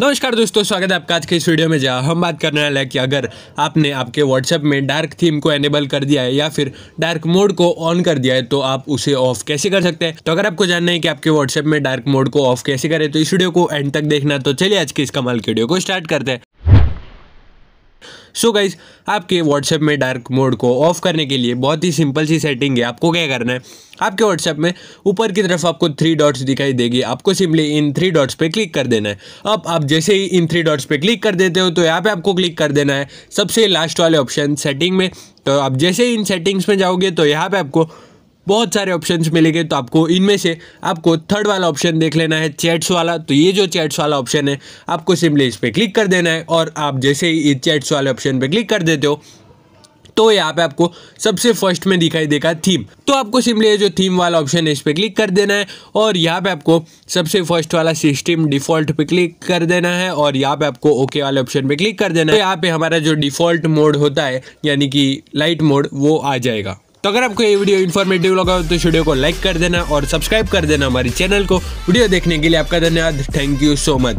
नमस्कार दोस्तों स्वागत है आपका आज के इस वीडियो में जहाँ हम बात करने वाले हैं कि अगर आपने आपके व्हाट्सएप में डार्क थीम को एनेबल कर दिया है या फिर डार्क मोड को ऑन कर दिया है तो आप उसे ऑफ कैसे कर सकते हैं तो अगर आपको जानना है कि आपके व्हाट्सएप में डार्क मोड को ऑफ कैसे करें तो इस वीडियो को एंड तक देखना तो चलिए आज के इस कमाल की वीडियो को स्टार्ट करते हैं सो so गाइज आपके व्हाट्सएप में डार्क मोड को ऑफ करने के लिए बहुत ही सिंपल सी सेटिंग है आपको क्या करना है आपके व्हाट्सएप में ऊपर की तरफ आपको थ्री डॉट्स दिखाई देगी आपको सिंपली इन थ्री डॉट्स पे क्लिक कर देना है अब आप जैसे ही इन थ्री डॉट्स पे क्लिक कर देते हो तो यहाँ पे आपको क्लिक कर देना है सबसे लास्ट वाले ऑप्शन सेटिंग में तो आप जैसे ही इन सेटिंग्स में जाओगे तो यहाँ पे आपको बहुत सारे ऑप्शंस मिलेंगे तो आपको इनमें से आपको थर्ड वाला ऑप्शन देख लेना है चैट्स वाला तो ये जो चैट्स वाला ऑप्शन है आपको सिंपली इस पर क्लिक कर देना है और आप जैसे ही चैट्स वाले ऑप्शन पर क्लिक कर देते हो तो यहाँ पे आपको सबसे फर्स्ट में दिखाई देगा थीम तो आपको सिंपली ये जो थीम वाला ऑप्शन है इस पर क्लिक कर देना है और यहाँ पे आपको सबसे फर्स्ट वाला सिस्टम डिफॉल्ट पे क्लिक कर देना है और यहाँ पे आपको ओके वाले ऑप्शन पे क्लिक कर देना है तो यहाँ पे हमारा जो डिफॉल्ट मोड होता है यानी कि लाइट मोड वो आ जाएगा तो अगर आपको ये वीडियो इन्फॉर्मेटिव लगा हो तो इस वीडियो को लाइक कर देना और सब्सक्राइब कर देना हमारे चैनल को वीडियो देखने के लिए आपका धन्यवाद थैंक यू सो मच